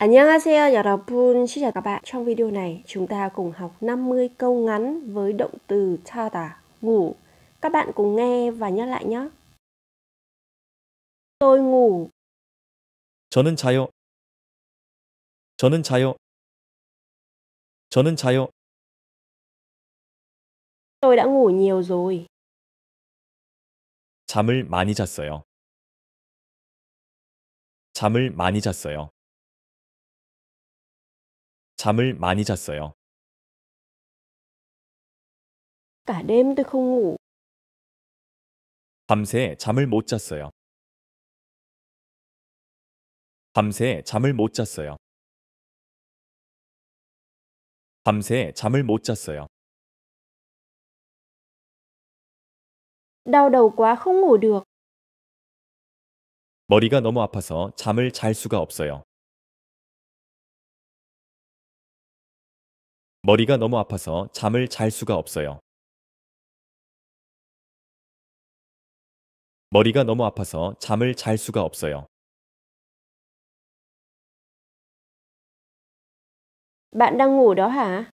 안녕하세요 여러분 Xin chào các bạn Trong video này chúng ta cùng học 50 câu ngắn với động từ 자다, ngủ Các bạn cùng nghe và nhớ lại nhé Tôi ngủ 저는 자요 저는 자요 저는 자요 Tôi đã ngủ nhiều rồi 잠을 많이 잤어요 잠을 많이 잤어요 잠을 많이 잤어요. Cả đêm tôi không ngủ, 밤새 잠을 못 잤어요. 밤새 잠을 못 잤어요. 밤새 잠을 못 잤어요. đau đầu quá không ngủ được, 머리가 너무 아파서 잠을 잘 수가 없어요. 머리가 너무 아파서 잠을 잘 수가 없어요. 머리가 너무 아파서 잠을 잘 수가 없어요. b đang ngủ đó hả?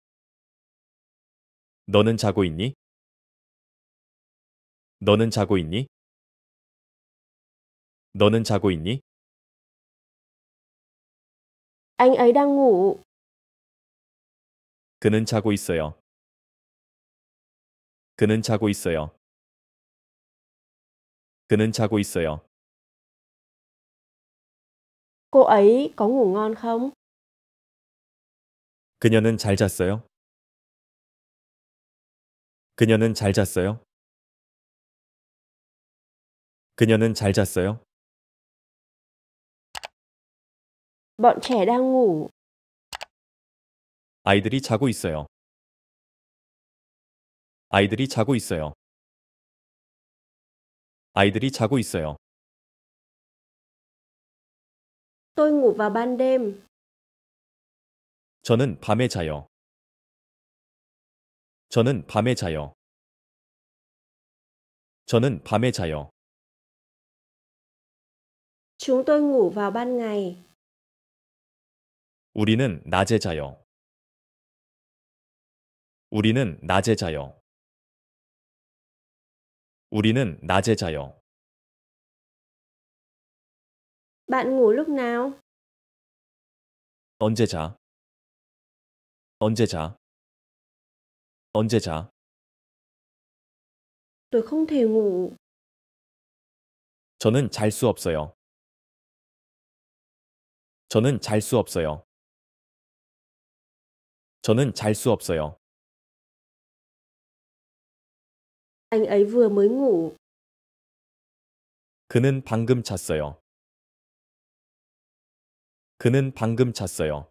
너는 자고 있니? 너는 자고 있니? 너는 자고 있니? Anh ấy đang ngủ. 그는 자고 있어요. 그는 자고 있어요. 그는 자고 있어요. Cô ấy c ngon không? 그녀는 잘 잤어요? 그녀는 잘 잤어요? 그녀는 잘 잤어요? Bọn trẻ đang ngủ. 아이들이 자고 있어요. 아이들이 자고 있어요. 아이들이 자고 있어요. Tôi ngủ vào ban đêm. 저는 밤에 자요. 저는 밤에 자요. 저는 밤에 자요. Chúng tôi ngủ vào ban ngày. 우리는 낮에 자요. 우리는 낮에 자요. 우리는 낮에 자요. Bạn ngủ lúc nào? 언제 자? 언제 자? 언제 자? Tôi không thể ngủ. 저는 잘 수 없어요. 저는 잘 수 없어요. 저는 잘 수 없어요. Anh ấy vừa mới ngủ. 그는 방금 잤어요. 그는 방금 잤어요.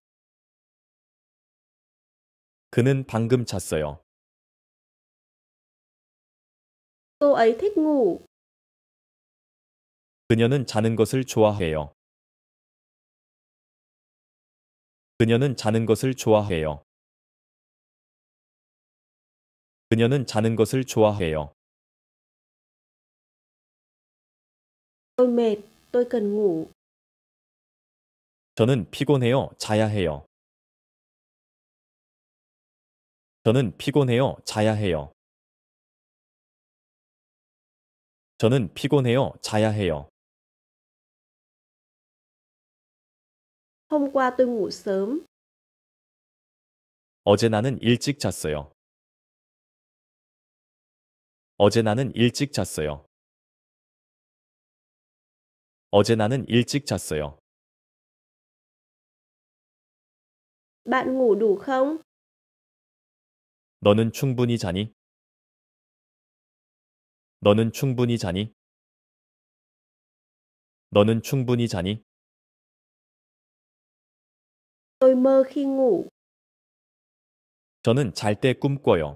그는 방금 잤어요. Cô ấy thích ngủ. 그녀는 자는 것을 좋아해요. 그녀는 자는 것을 좋아해요. 그녀는 자는 것을 좋아해요. Tôi mệt, tôi cần ngủ. 저는 피곤해요. 자야 해요. 저는 피곤해요. 자야 해요. 저는 피곤해요. 자야 해요. Hôm qua tôi ngủ sớm. 어제 나는 일찍 잤어요. 어제 나는 일찍 잤어요. 어제 나는 일찍 잤어요. Bạn ngủ đủ không? 너는 충분히 자니? 너는 충분히 자니? 너는 충분히 자니? Tôi mơ khi ngủ. 저는 잘 때 꿈꿔요.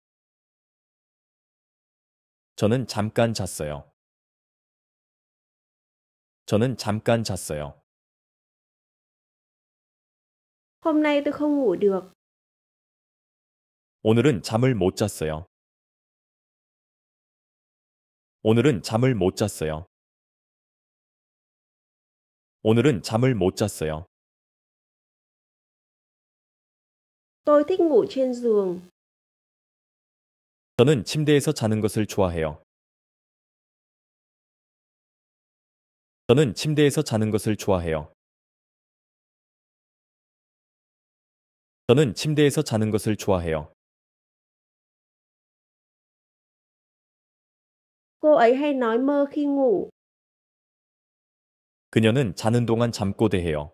저는 잠깐 잤어요. 저는 잠깐 잤어요. Hôm nay tôi không ngủ được. 오늘은 잠을 못 잤어요. 오늘은 잠을 못 잤어요. 오늘은 잠을 못 잤어요. Tôi thích ngủ trên giường. 저는 침대에서 자는 것을 좋아해요. 저는 침대에서 자는 것을 좋아해요. 저는 침대에서 자는 것을 좋아해요. Cô ấy hay nói mơ khi ngủ. 그녀는 자는 동안 잠꼬대해요.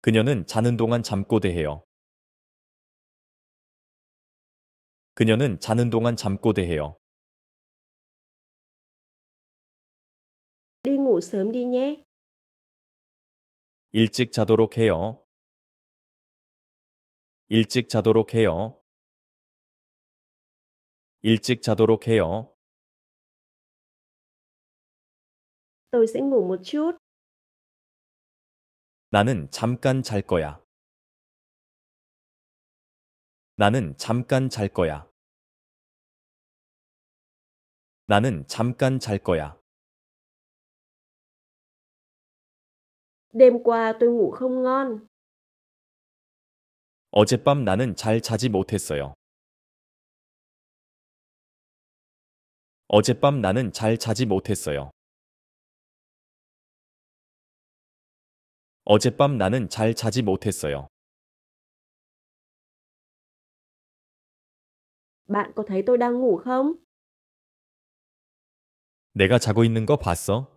그녀는 자는 동안 잠꼬대해요. 그녀는 자는 동안 잠꼬대해요. 일찍 자도록 해요. 일찍 자도록 해요. 일찍 자도록 해요. 나는 잠깐 잘 거야. 나는 잠깐 잘 거야. 나는 잠깐 잘 거야. Đêm qua tôi ngủ không ngon. 어젯밤 나는 잘 자지 못했어요. 어젯밤 나는 잘 자지 못했어요. 어젯밤 나는 잘 자지 못했어요. Bạn có thấy tôi đang ngủ không? 내가 자고 있는 거 봤어?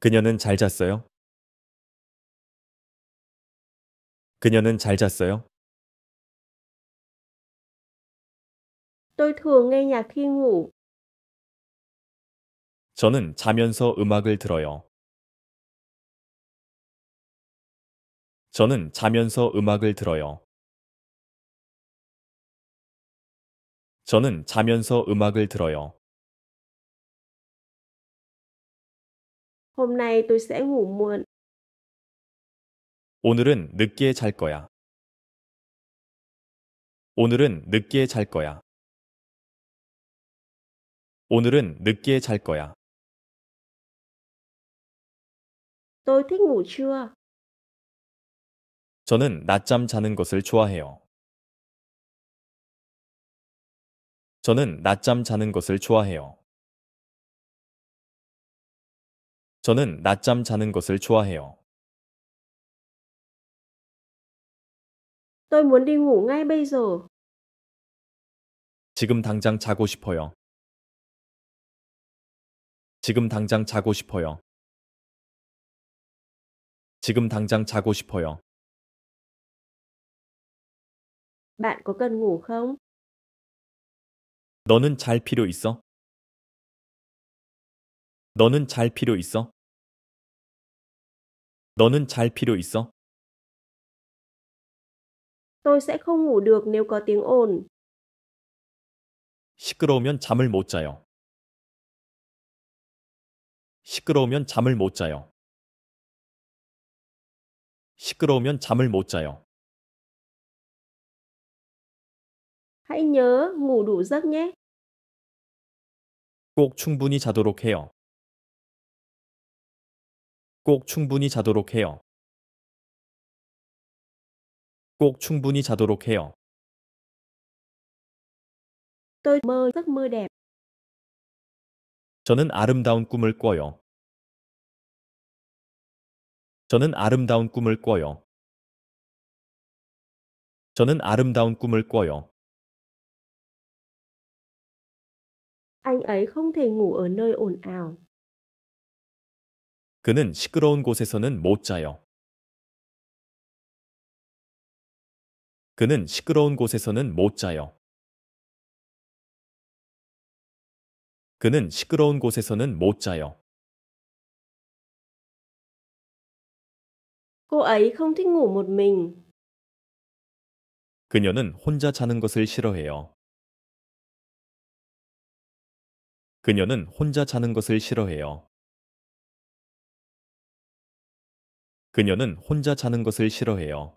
그녀는 잘 잤어요? 그녀는 잘 잤어요? Tôi thường nghe nhạc khi ngủ. 저는 자면서 음악을 들어요. 저는 자면서 음악을 들어요. 저는 자면서 음악을 들어요. Hôm nay tôi sẽ ngủ muộn. 오늘은 늦게 잘 거야. 오늘은 늦게 잘 거야. 오늘은 늦게 잘 거야. Tôi thích ngủ trưa. 저는 낮잠 자는 것을 좋아해요. 저는 낮잠 자는 것을 좋아해요. 저는 낮잠 자는 것을 좋아해요. Tôi muốn đi ngủ ngay bây giờ. 지금 당장 자고 싶어요. 지금 당장 자고 싶어요. 지금 당장 자고 싶어요. Bạn có cần ngủ không? 너는 잘 필요 있어? 너는 잘 필요 있어? 너는 잘 필요 있어? Tôi sẽ không ngủ được nếu có tiếng ồn. 시끄러우면 잠을 못 자요. 시끄러우면 잠을 못 자요. 시끄러우면 잠을 못 자요. Hãy nhớ ngủ đủ giấc nhé. 꼭 충분히 자도록 해요. 꼭 충분히 자도록 해요. 꼭 충분히 자도록 해요. Tôi mơ giấc mơ đẹp. 저는 아름다운 꿈을 꿔요. 저는 아름다운 꿈을 꿔요. 저는 아름다운 꿈을 꿔요. anh ấy không thể ngủ ở nơi ồn ào. 그는 시끄러운 곳에서는 못 자요. 그는 시끄러운 곳에서는 못 자요. 그는 시끄러운 곳에서는 못 자요. 그녀는 혼자 자는 것을 싫어해요. 그녀는 혼자 자는 것을 싫어해요. 그녀는 혼자 자는 것을 싫어해요.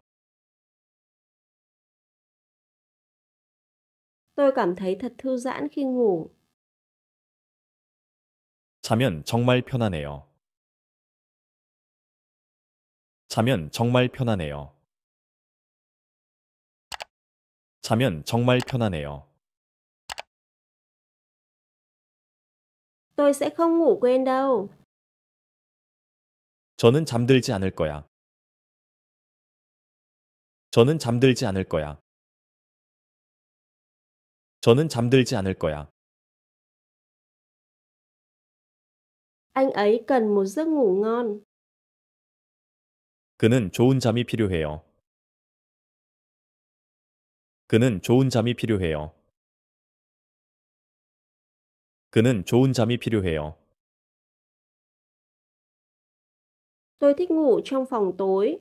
Tôi cảm t h 자면 정말 편안해요. 자면 정말 편안해요. 자면 정말 편안해요. Tôi sẽ không ngủ quên đâu. 저는 잠들지 않을 거야. 저는 잠들지 않을 거야. 저는 잠들지 않을 거야. Anh ấy cần một giấc ngủ ngon. 그는 좋은 잠이 필요해요. 그는 좋은 잠이 필요해요. 그는 좋은 잠이 필요해요. Tôi thích ngủ trong phòng tối.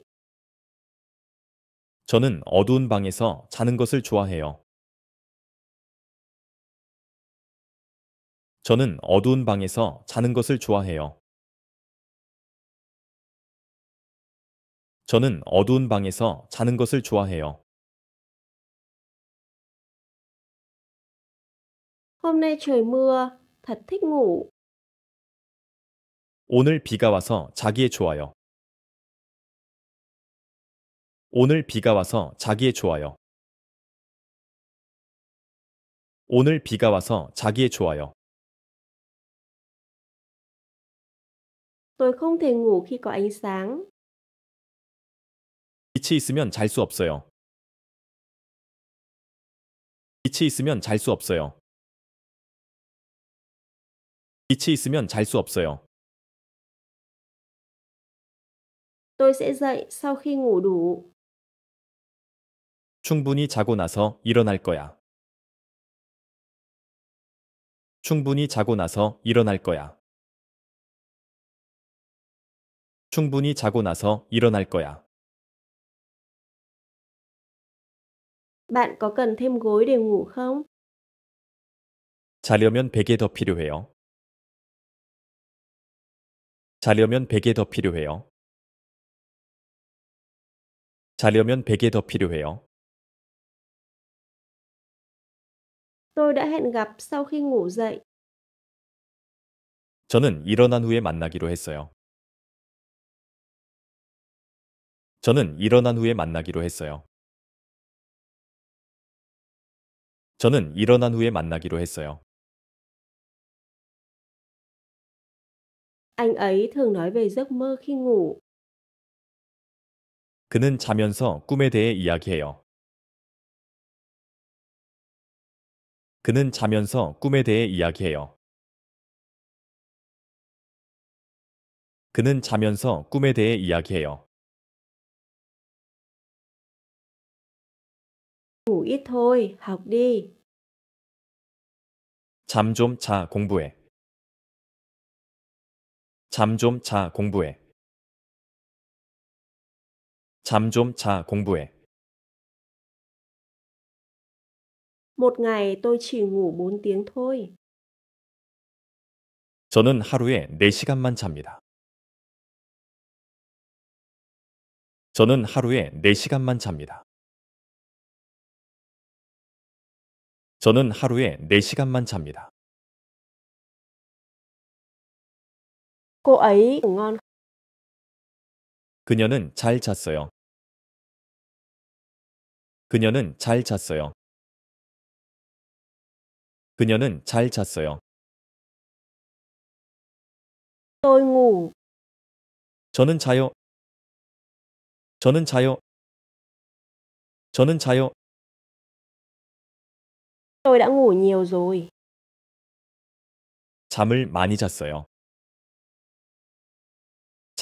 저는 어두운 방에서 자는 것을 좋아해요. 저는 어두운 방에서 자는 것을 좋아해요. 저는 어두운 방에서 자는 것을 좋아해요. Hôm nay trời mưa, thật thích ngủ. 오늘 비가 와서 자기에 좋아요. 오늘 비가 와서 자기에 좋아요. 오늘 비가 와서 자기에 좋아요. Tôi không thể ngủ khi có ánh sáng. 빛이 있으면 잘 수 없어요. 빛이 있으면 잘 수 없어요. 빛이 있으면 잘 수 없어요. Tôi sẽ dậy sau khi ngủ đủ. 충분히 자고 나서 일어날 거야. 충분히 자고 나서 일어날 거야. 충분히 자고 나서 일어날 거야. Bạn có cần thêm gối để ngủ không? 자려면 베개 더 필요해요. 자려면 1개더 필요해요. 자려면 1개더 필요해요. Tôi đã hẹn gặp sau khi ngủ dậy. 저는 일어난 후에 만나기로 했어요. 저는 일어난 후에 만나기로 했어요. 저는 일어난 후에 만나기로 했어요. Anh ấy thường nói về giấc mơ khi ngủ. 그는 자면서 꿈에 대해 이야기해요. 그는 자면서 꿈에 대해 이야기해요. 그는 자면서 꿈에 대해 이야기해요. 잠좀 자, 공부해. 잠좀자 공부해. 잠 좀 자 공부해. Một ngày tôi chỉ ngủ 4 tiếng thôi. 저는 하루에 4시간만 잡니다. 저는 하루에 4시간만 잡니다. 저는 하루에 4시간만 잡니다. cô ấy ngủ ngon. 그녀는 잘 잤어요. 그녀는 잘 잤어요. 그녀는 잘 잤어요. tôi ngủ. 저는 자요. 저는 자요. 저는 자요. tôi đã ngủ nhiều rồi. 잠을 많이 잤어요.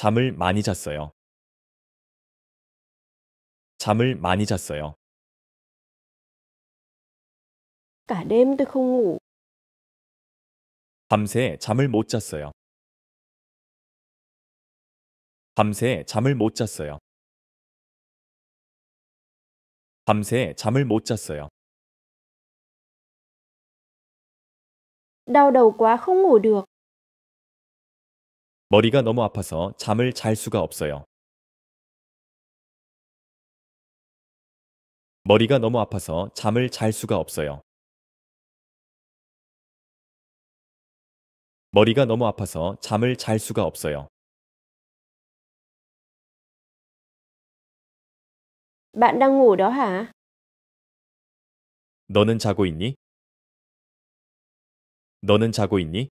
잠을 많이 잤어요. 잠을 많이 잤어요. Cả đêm tôi không ngủ. 밤새 잠을 못 잤어요. 밤새 잠을 못 잤어요. 밤새 잠을 못 잤어요. Đau đầu quá không ngủ được. 머리가 너무 아파서 잠을 잘 수가 없어요. 머리가 너무 아파서 잠을 잘 수가 없어요. 머리가 너무 아파서 잠을 잘 수가 없어요. b đang ngủ đó hả? 너는 자고 있니? 너는 자고 있니?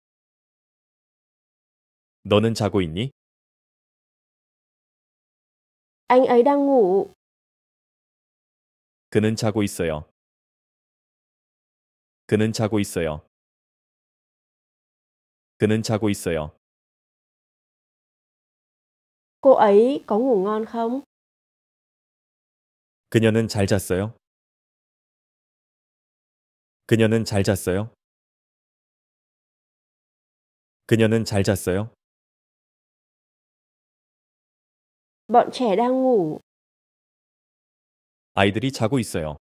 너는 자고 있니? Anh ấy đang ngủ. 그는 자고 있어요. 그는 자고 있어요. 그는 자고 있어요. Cô ấy có ngủ ngon không? 그녀는 잘 잤어요? 그녀는 잘 잤어요? 그녀는 잘 잤어요? Bọn trẻ đang ngủ. 아이들이 자고 있어요.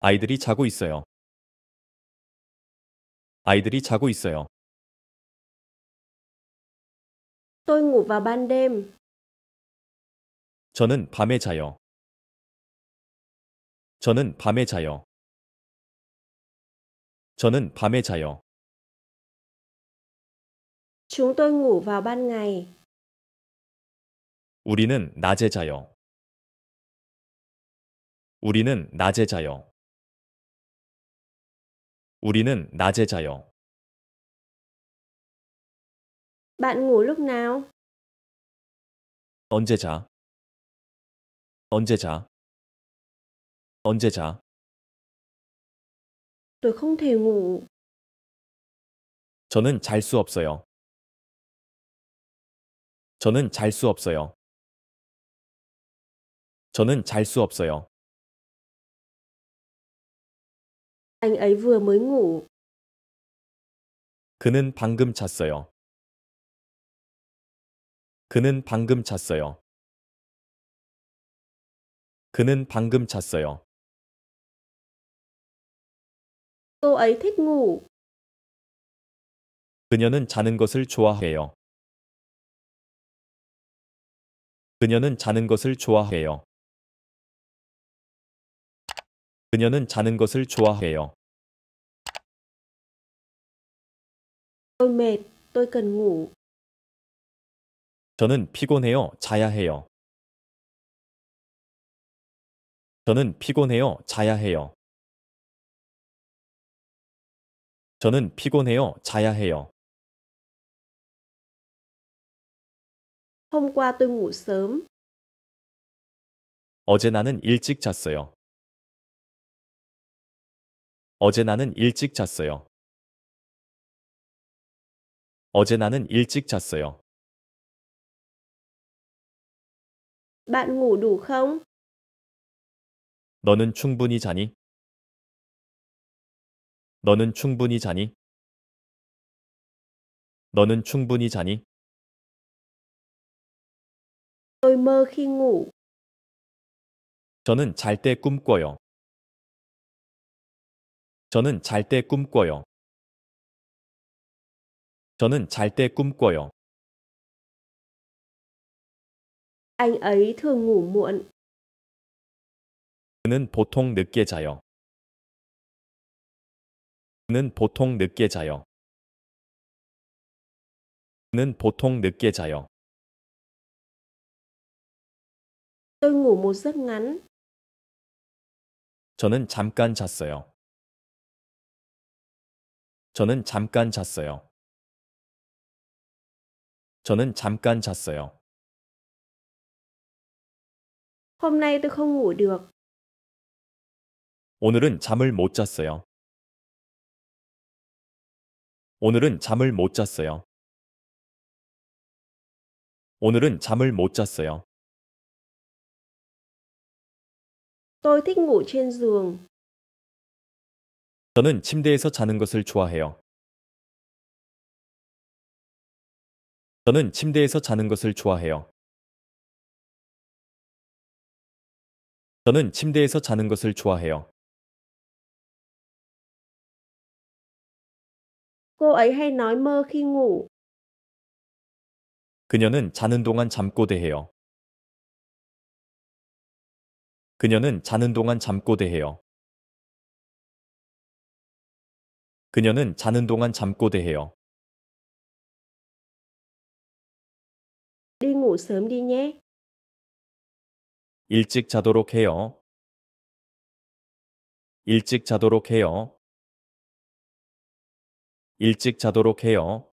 아이들이 자고 있어요. 아이들이 자고 있어요. Tôi ngủ vào ban đêm. 저는 밤에 자요. 저는 밤에 자요. 저는 밤에 자요. Chúng tôi ngủ vào ban ngày. 우리는 낮에 자요. 우리는 낮에 자요. 우리는 낮에 자요. Bạn ngủ lúc nào? 언제 자? 언제 자? 언제 자? Tôi không thể ngủ. 저는 잘 수 없어요. 저는 잘 수 없어요. 저는 잘 수 없어요. Anh ấy vừa mới ngủ. 그는 방금 잤어요. 그는 방금 잤어요. 그는 방금 잤어요. Cô ấ thích ngủ. 그녀는 자는 것을 좋아해요. 그녀는 자는 것을 좋아해요. 그녀는 자는 것을 좋아해요. Tôi mệt, tôi cần ngủ. 저는 피곤해요. 자야 해요. 저는 피곤해요. 자야 해요. 저는 피곤해요. 자야 해요. Hôm qua tôi ngủ sớm. 어제 나는 일찍 잤어요. 어제 나는 일찍 잤어요. 어제 나는 일찍 잤어요. Bạn ngủ đủ không? 너는 충분히 자니? 너는 충분히 자니? 너는 충분히 자니? Tôi mơ khi ngủ. 저는 잘 때 꿈꿔요. 저는 잘 때 꿈꿔요. 저는 잘 때 꿈꿔요. 그는 보통 늦게 자요. 그는 보통 늦게 자요. 그는 보통 늦게 자요. Tôi ngủ m 저는 잠깐 잤어요. 저는 잠깐 잤어요. 저는 잠깐 잤어요. Hôm nay tôi không ngủ được. 오늘은 잠을 못 잤어요. 오늘은 잠을 못 잤어요. 오늘은 잠을 못 잤어요. Tôi thích ngủ trên giường. 저는 침대에서 자는 것을 좋아해요. 저는 침대에서 자는 것을 좋아해요. 저는 침대에서 자는 것을 좋아해요. 그녀는 자는 동안 잠꼬대해요. 그녀는 자는 동안 잠꼬대해요. 그녀는 자는 동안 잠꼬대해요. 일찍 자도록 해요. 일찍 자도록 해요. 일찍 자도록 해요.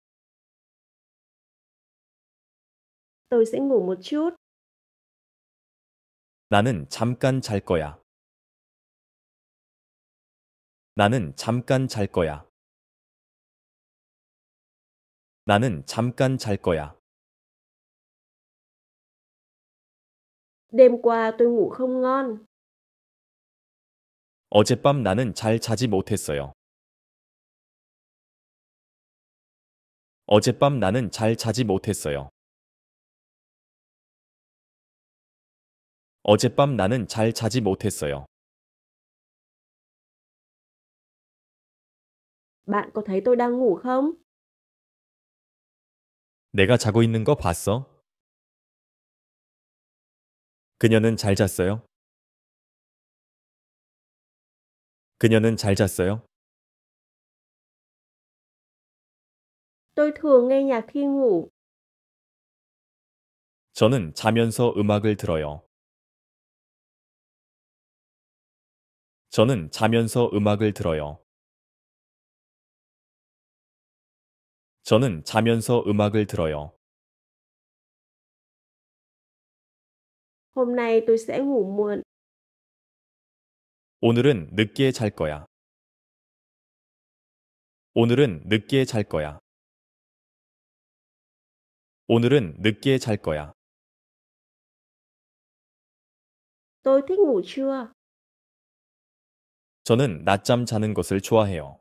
나는 잠깐 잘 거야. 나는 잠깐 잘 거야. 나는 잠깐 잘 거야. Đêm qua tôi ngủ không ngon. 어젯밤 나는 잘 자지 못했어요. 어젯밤 나는 잘 자지 못했어요. 어젯밤 나는 잘 자지 못했어요. bạn có thấy tôi đang ngủ không? 내가 자고 있는 거 봤어? 그녀는 잘 잤어요. 그녀는 잘 잤어요. Tôi thường nghe nhạc khi ngủ. 저는 자면서 음악을 들어요. 저는 자면서 음악을 들어요. 저는 자면서 음악을 들어요. Hôm nay tôi sẽ ngủ muộn. 오늘은 늦게 잘 거야. 오늘은 늦게 잘 거야. 오늘은 늦게 잘 거야. Tôi thích ngủ trưa. 저는 낮잠 자는 것을 좋아해요.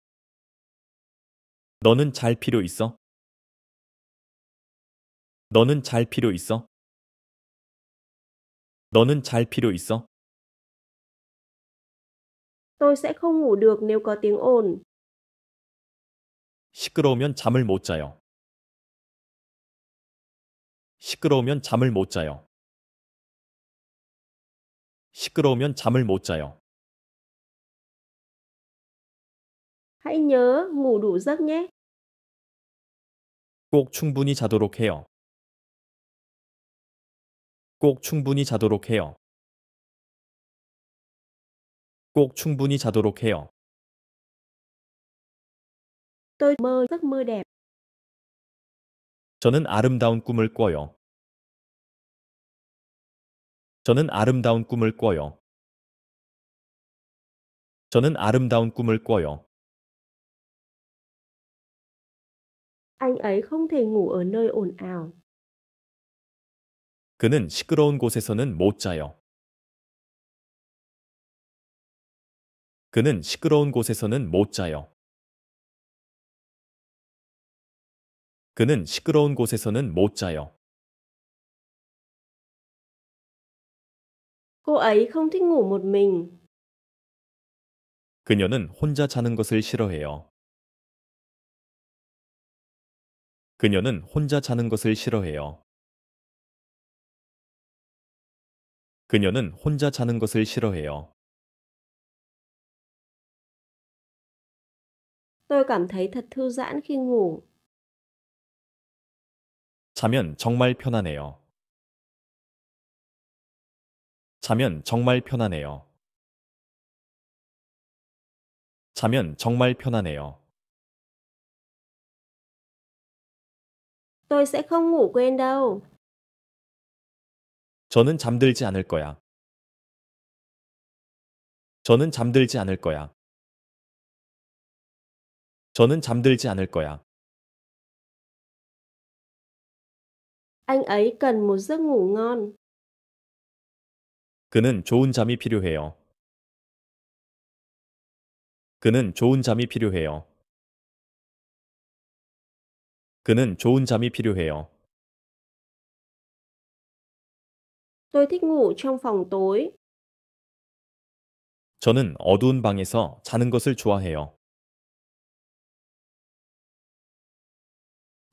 너는 잘 필요 있어? 너는 잘 필요 있어? 너는 잘 필요 있어? Tôi sẽ không ngủ được nếu có tiếng ồn. 시끄러우면 잠을 못 자요. 시끄러우면 잠을 못 자요. 시끄러우면 잠을 못 자요. Hãy nhớ ngủ đủ giấc nhé. 꼭 충분히 자도록 해요. 꼭 충분히 자도록 해요. 꼭 충분히 자도록 해요. Tôi mơ giấc mơ đẹp. 저는 아름다운 꿈을 꿔요. 저는 아름다운 꿈을 꿔요. 저는 아름다운 꿈을 꿔요. anh ấy không thể ngủ ở nơi ồn ào. 그는 시끄러운 곳에서는 못 자요. 그는 시끄러운 곳에서는 못 자요. 그는 시끄러운 곳에서는 못 자요. 그녀는 혼자 자는 것을 싫어해요. 그녀는 혼자 자는 것을 싫어해요. 그녀는 혼자 자는 것을 싫어해요. Tôi cảm t h 자면 정말 편안해요. 자면 정말 편안해요. 자면 정말 편안해요. Tôi sẽ không ngủ quên đâu. 저는 잠들지 않을 거야. 저는 잠들지 않을 거야. 저는 잠들지 않을 거야. Anh ấy cần một giấc ngủ ngon. 그는 좋은 잠이 필요해요. 그는 좋은 잠이 필요해요. 그는 좋은 잠이 필요해요. Tôi thích ngủ trong phòng tối. 저는 어두운 방에서 자는 것을 좋아해요.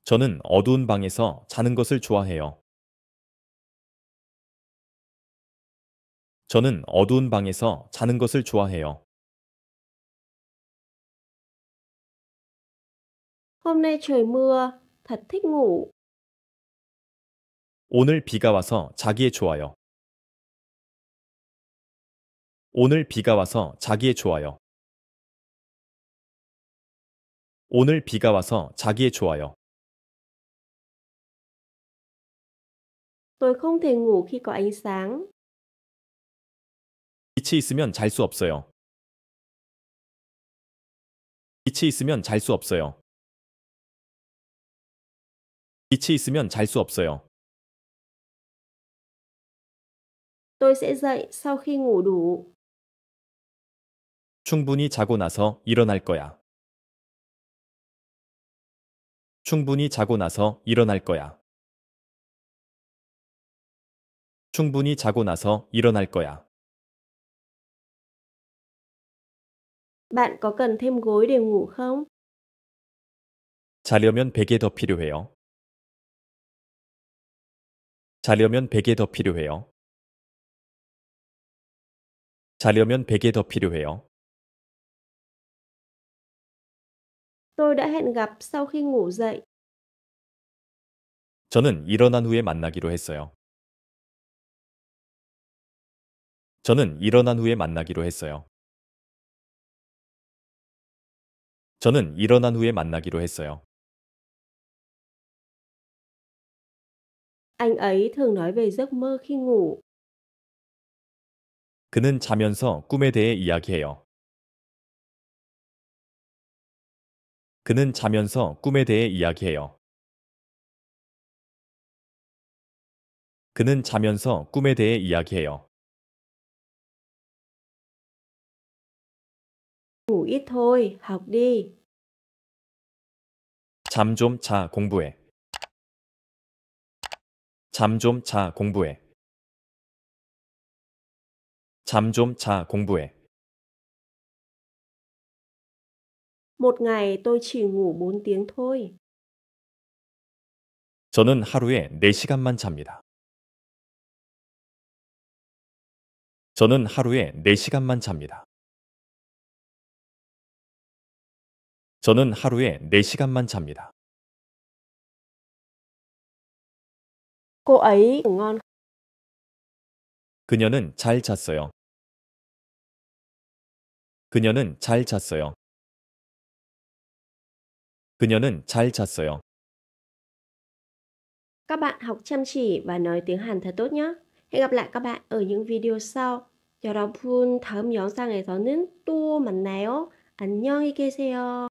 저는 어두운 방에서 자는 것을 좋아해요. 저는 어두운 방에서 자는 것을 좋아해요. hôm nay trời mưa, thật thích ngủ. 오늘 비가 와서 자기에 좋아요. 오늘 비가 와서 자기에 좋아요. 오늘 비가 와서 자기에 좋아요. Tôi không thể ngủ khi có ánh sáng. 빛이 있으면 잘 수 없어요. 빛이 있으면 잘 수 없어요. 빛이 있으면 잘 수 없어요. Tôi sẽ dậy sau khi ngủ đủ. 충분히 자고 나서 일어날 거야. 충분히 자고 나서 일어날 거야. 충분히 자고 나서 일어날 거야. Bạn có cần thêm gối để ngủ không? 자려면 베개 더 필요해요. 자려면 베개더 필요해요. 자려면 1개더 필요해요. Tôi đã hẹn gặp sau khi ngủ dậy. 저는 일어난 후에 만나기로 했어요. 저는 일어난 후에 만나기로 했어요. 저는 일어난 후에 만나기로 했어요. Anh ấy thường nói về giấc mơ khi ngủ. 그는 자면서 꿈에 대해 이야기해요. 그는 자면서 꿈에 대해 이야기해요. 그는 자면서 꿈에 대해 이야기해요. 잠좀 자, 공부해. 잠좀자 공부해. 잠 좀 자 공부해. Một ngày tôi chỉ ngủ 4 tiếng thôi. 저는 하루에 4시간만 잡니다. 저는 하루에 4시간만 잡니다. 저는 하루에 4시간만 잡니다. cô ấy ngủ ngon. 그녀는 잘 잤어요. 그녀는 잘 잤어요. 그녀는 잘 잤어요. Các bạn học chăm chỉ và nói tiếng Hàn thật tốt nhé. Hẹn gặp lại các bạn ở những video sau. 여러분 다음 영상에서는 또 만나요. 안녕히 계세요.